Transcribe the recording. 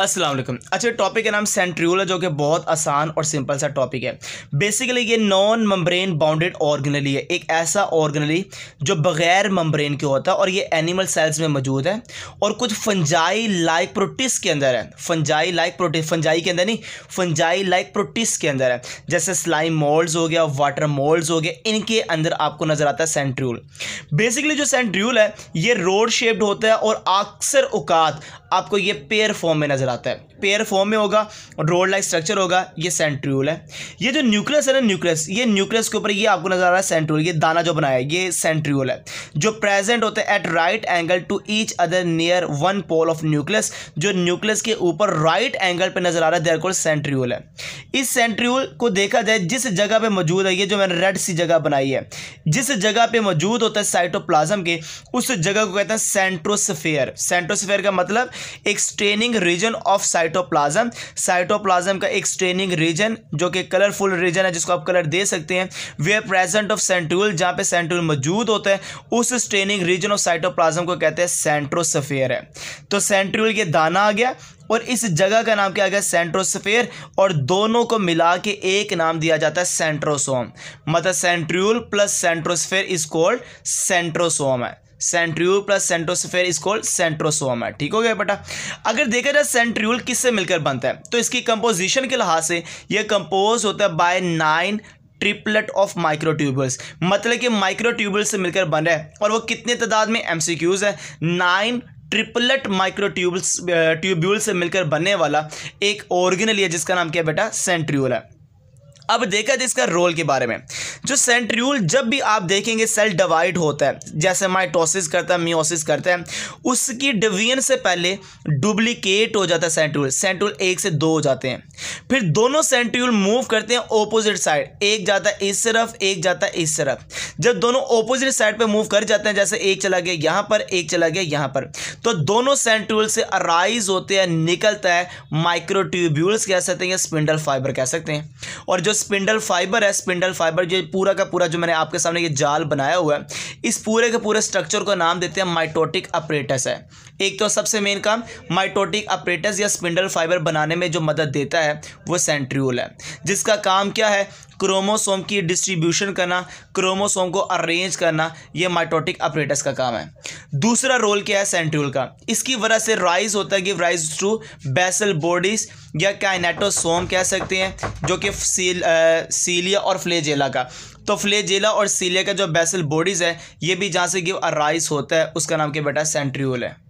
अस्सलाम वालेकुम अच्छा टॉपिक का नाम सेंट्रियोल है जो कि बहुत आसान और सिंपल सा टॉपिक है बेसिकली ये नॉन मम्ब्रेन बाउंडेड ऑर्गेनली है एक ऐसा ऑर्गनली जो बगैर मम्ब्रेन के होता है और ये एनिमल सेल्स में मौजूद है और कुछ फंजाई लाइक प्रोटिस के अंदर है फंजाई लाइक प्रोटिस फंजाई के अंदर नहीं फंजाई लाइक प्रोटिस के अंदर है जैसे स्लाइम मोल्ड्स हो गया वाटर मोल्ड्स हो गया इनके अंदर आपको नज़र आता है सेंट्रियोल बेसिकली जो सेंट्रियोल है ये रोड शेप्ड होता है और अक्सर औकात आपको ये पेयर फॉर्म में नज़र नजर आता है पेयर फॉर्म में होगा रोड लाइक स्ट्रक्चर होगा ये सेंट्रियूल है ये जो न्यूक्लियस है ना न्यूक्लियस ये न्यूक्लियस के ऊपर ये आपको नजर आ रहा है सेंट्रियूल ये दाना जो बनाया है ये सेंट्रियूल है जो प्रेजेंट होते हैं at right angle to each other near one pole of nucleus जो न्यूक्लियस के ऊपर राइट एंगल पर नजर आ रहा है देर कोल सेंट्रियूल है इस सेंट्रियूल को देखा जाए जिस जगह पर मौजूद है ये जो मैंने रेड सी जगह बनाई है जिस जगह पर मौजूद होता है साइटोप्लाजम के उस जगह को कहते हैं सेंट्रोसफेयर सेंट्रोसफेयर का मतलब एक straining region of cytoplasm cytoplasm का एक स्ट्रेनिंग रीजन जो कि कलरफुल रीजन है जिसको आप कलर दे सकते हैं वे प्रेजेंट ऑफ सेंट्रूल जहाँ पे सेंट्रूल मौजूद होता है उस स्ट्रेनिंग रीजन ऑफ साइटोप्लाज्म को कहते हैं सेंट्रोसफेयर है तो सेंट्रूल ये दाना आ गया और इस जगह का नाम क्या आ गया सेंट्रोस्फेयर और दोनों को मिला के एक नाम दिया जाता है सेंट्रोसोम मतलब centriole plus centrosphere is called centrosome है centriole plus centrosphere is called centrosome है ठीक हो गया बेटा अगर देखा जाए सेंट्रियोल किससे मिलकर बनता है तो इसकी कंपोजिशन के लिहाज से यह कंपोज होता है by nine triplet of microtubules मतलब कि माइक्रोट्यूबल से मिलकर बन रहा है और वो कितने तादाद में एमसीक्यूज है नाइन ट्रिपलेट माइक्रोट्यूबल्स ट्यूब्यूल से मिलकर बनने वाला एक ऑर्गेनल है जिसका नाम क्या बेटा सेंट्रियोल है अब देखा जाए इसका रोल के बारे में जो सेंट्रियूल जब भी आप देखेंगे सेल डिवाइड होता है जैसे माइटोसिस करता है मियोसिस करता है उसकी डिवीजन से पहले डुप्लीकेट हो जाता है सेंट्रियूल सेंट्रियूल एक से दो हो जाते हैं फिर दोनों सेंट्रियूल मूव करते हैं ओपोजिट साइड एक जाता है इस तरफ एक जाता है इस तरफ जब दोनों ओपोजिट साइड पर मूव कर जाते हैं जैसे एक चला गया यहाँ पर एक चला गया यहाँ पर तो दोनों सेंट्रियूल से अराइज होते हैं निकलता है माइक्रोट्यूब्यूल्स कह सकते हैं या स्पिंडल फाइबर कह सकते हैं और जो स्पिंडल फाइबर है स्पिंडल फाइबर जो पूरा का पूरा जो मैंने आपके सामने ये जाल बनाया हुआ है इस पूरे के पूरे स्ट्रक्चर को नाम देते हैं माइटोटिक अप्रेटस है एक तो सबसे मेन काम माइटोटिक अप्रेटस या स्पिंडल फाइबर बनाने में जो मदद देता है वो सेंट्रियोल है जिसका काम क्या है क्रोमोसोम की डिस्ट्रीब्यूशन करना क्रोमोसोम को अरेंज करना ये माइटोटिक ऑपरेटस का काम है दूसरा रोल क्या है सेंट्रियल का इसकी वजह से राइज होता है give rise to basal bodies या काइनेटोसोम कह सकते हैं जो कि सील, सीलिया और फ्लेजेला का तो फ्लेजेला और सीलिया का जो बेसल बॉडीज़ है ये भी जहाँ से गिव अराइज होता है उसका नाम क्या बेटा सेंट्रियोल है